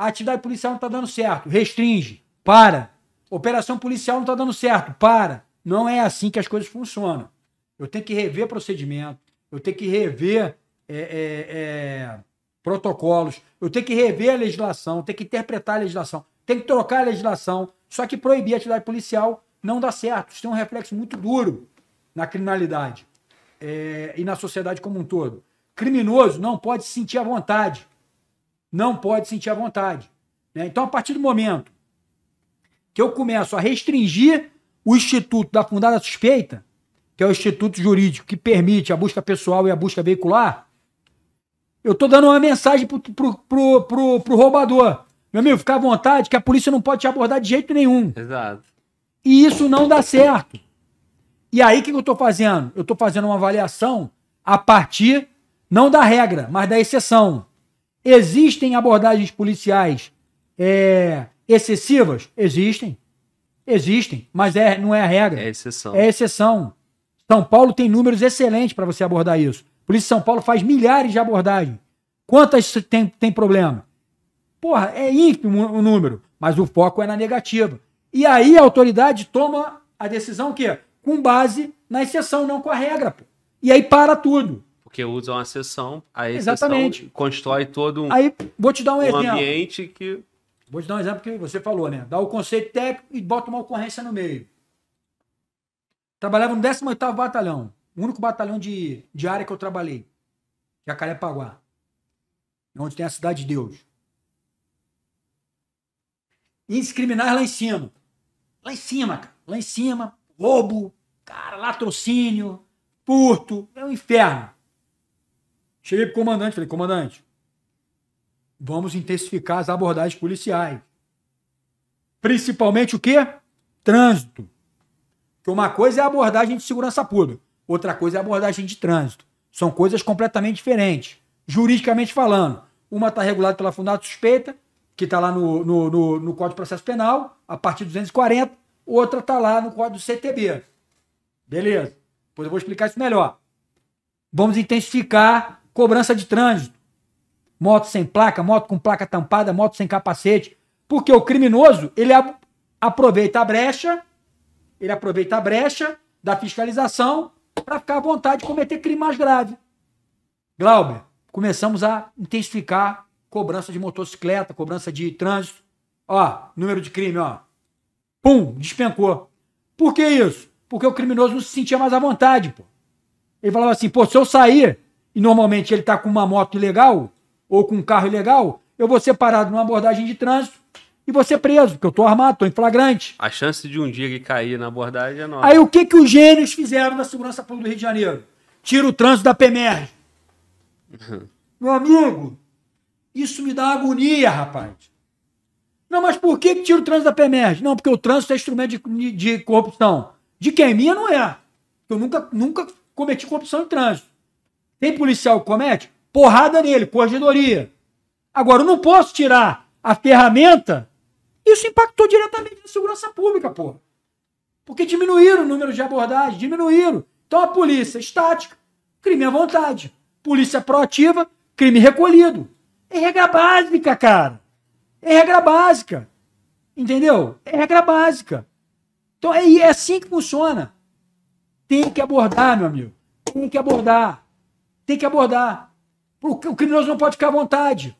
a atividade policial não está dando certo, restringe, para. Operação policial não está dando certo, para. Não é assim que as coisas funcionam. Eu tenho que rever procedimento, eu tenho que rever é, é, é, protocolos, eu tenho que rever a legislação, tenho que interpretar a legislação, tenho que trocar a legislação. Só que proibir a atividade policial não dá certo. Isso tem um reflexo muito duro na criminalidade é, e na sociedade como um todo. Criminoso não pode se sentir à vontade não pode sentir a vontade. Né? Então, a partir do momento que eu começo a restringir o instituto da fundada suspeita, que é o instituto jurídico que permite a busca pessoal e a busca veicular, eu estou dando uma mensagem pro, pro, pro, pro, roubador. Meu amigo, fica à vontade que a polícia não pode te abordar de jeito nenhum. Exato. E isso não dá certo. E aí, o que, que eu estou fazendo? Eu estou fazendo uma avaliação a partir, não da regra, mas da exceção. Existem abordagens policiais é, excessivas? Existem. Existem, mas é, não é a regra. É exceção. É exceção. São Paulo tem números excelentes para você abordar isso. Polícia isso, São Paulo faz milhares de abordagens. Quantas tem, tem problema? Porra, é ínfimo o número, mas o foco é na negativa. E aí a autoridade toma a decisão que com base na exceção, não com a regra. Pô. E aí para tudo. Porque usam a sessão, aí Exatamente. Sessão constrói todo um, aí, vou te dar um, um exemplo. ambiente que. Vou te dar um exemplo que você falou, né? Dá o conceito técnico e bota uma ocorrência no meio. Trabalhava no 18 Batalhão, o único batalhão de, de área que eu trabalhei, Jacarepaguá, é onde tem a Cidade de Deus. Indiscriminar lá em cima. Lá em cima, cara. Lá em cima, roubo, cara, latrocínio, furto, é um inferno. Cheguei pro comandante, falei, comandante, vamos intensificar as abordagens policiais. Principalmente o quê? Trânsito. Porque uma coisa é a abordagem de segurança pública, outra coisa é a abordagem de trânsito. São coisas completamente diferentes, juridicamente falando. Uma está regulada pela fundada suspeita, que está lá no, no, no, no, Código de Processo Penal, a partir de 240, outra está lá no Código do CTB. Beleza. Depois eu vou explicar isso melhor. Vamos intensificar cobrança de trânsito, moto sem placa, moto com placa tampada, moto sem capacete, porque o criminoso, ele aproveita a brecha, ele aproveita a brecha da fiscalização para ficar à vontade de cometer crime mais grave. Glauber, começamos a intensificar cobrança de motocicleta, cobrança de trânsito. Ó, número de crime, ó. Pum, despencou. Por que isso? Porque o criminoso não se sentia mais à vontade, pô. Ele falava assim, pô, se eu sair, e normalmente ele está com uma moto ilegal ou com um carro ilegal, eu vou ser parado numa abordagem de trânsito e vou ser preso, porque eu estou armado, estou em flagrante. A chance de um dia ele cair na abordagem é nossa. Aí o que, que os gênios fizeram da segurança pública do Rio de Janeiro? Tira o trânsito da PMR. Meu amigo, isso me dá agonia, rapaz. Não, mas por que, que tira o trânsito da PMR? Não, porque o trânsito é instrumento de, de corrupção. De quem? Minha não é. Eu nunca, nunca cometi corrupção em trânsito. Tem policial que comete? Porrada nele, corredoria. Agora, eu não posso tirar a ferramenta. Isso impactou diretamente na segurança pública, pô. Porque diminuíram o número de abordagens, diminuíram. Então a polícia estática, crime à vontade. Polícia proativa, crime recolhido. É regra básica, cara. É regra básica. Entendeu? É regra básica. Então é, é assim que funciona. Tem que abordar, meu amigo. Tem que abordar. Tem que abordar. O criminoso não pode ficar à vontade.